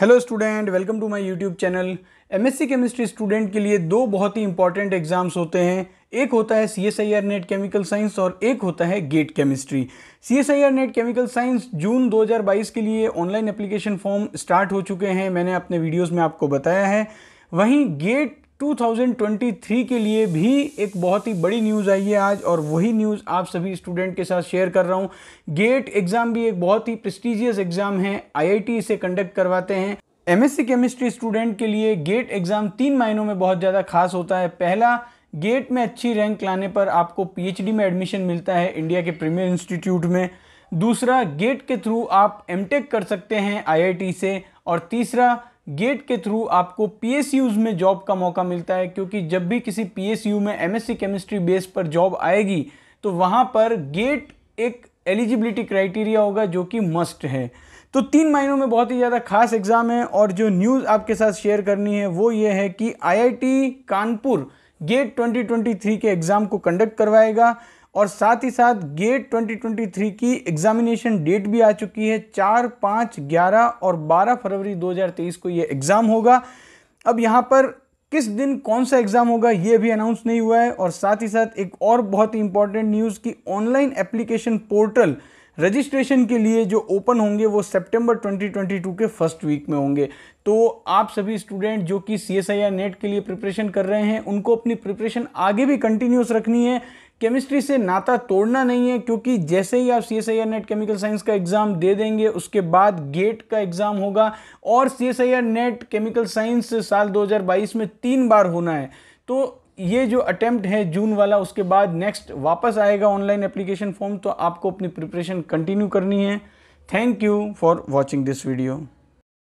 hello student welcome to my YouTube channel MSc chemistry student के लिए दो बहुत ही इंपॉर्टेंट एग्जाम्स होते हैं एक होता है C S I R NET chemical science और एक होता है GATE chemistry C S I R NET chemical science June 2022 के लिए ऑनलाइन एप्लीकेशन फॉर्म स्टार्ट हो चुके हैं मैंने अपने वीडियोज़ में आपको बताया है वहीं गेट 2023 के लिए भी एक बहुत ही बड़ी न्यूज़ आई है आज और वही न्यूज़ आप सभी स्टूडेंट के साथ शेयर कर रहा हूँ गेट एग्ज़ाम भी एक बहुत ही प्रेस्टिजियस एग्ज़ाम है आईआईटी इसे कंडक्ट करवाते हैं एमएससी केमिस्ट्री स्टूडेंट के लिए गेट एग्ज़ाम तीन महीनों में बहुत ज़्यादा खास होता है पहला गेट में अच्छी रैंक लाने पर आपको पी में एडमिशन मिलता है इंडिया के प्रीमियर इंस्टीट्यूट में दूसरा गेट के थ्रू आप एम कर सकते हैं आई से और तीसरा गेट के थ्रू आपको पी में जॉब का मौका मिलता है क्योंकि जब भी किसी पी में एमएससी केमिस्ट्री बेस पर जॉब आएगी तो वहाँ पर गेट एक एलिजिबिलिटी क्राइटेरिया होगा जो कि मस्ट है तो तीन महीनों में बहुत ही ज़्यादा खास एग्ज़ाम है और जो न्यूज़ आपके साथ शेयर करनी है वो ये है कि आईआईटी कानपुर गेट 2023 के एग्ज़ाम को कंडक्ट करवाएगा और साथ ही साथ गेट 2023 की एग्जामिनेशन डेट भी आ चुकी है चार पाँच ग्यारह और बारह फरवरी 2023 को ये एग्ज़ाम होगा अब यहाँ पर किस दिन कौन सा एग्ज़ाम होगा ये भी अनाउंस नहीं हुआ है और साथ ही साथ एक और बहुत ही इंपॉर्टेंट न्यूज़ कि ऑनलाइन एप्लीकेशन पोर्टल रजिस्ट्रेशन के लिए जो ओपन होंगे वो सितंबर 2022 के फर्स्ट वीक में होंगे तो आप सभी स्टूडेंट जो कि सी एस नेट के लिए प्रिपरेशन कर रहे हैं उनको अपनी प्रिपरेशन आगे भी कंटिन्यूस रखनी है केमिस्ट्री से नाता तोड़ना नहीं है क्योंकि जैसे ही आप C S I R NET chemical science का एग्ज़ाम दे देंगे उसके बाद गेट का एग्ज़ाम होगा और C S I R NET chemical science साल 2022 में तीन बार होना है तो ये जो अटेम्प्ट है जून वाला उसके बाद नेक्स्ट वापस आएगा ऑनलाइन एप्लीकेशन फॉर्म तो आपको अपनी प्रिपरेशन कंटिन्यू करनी है thank you for watching this video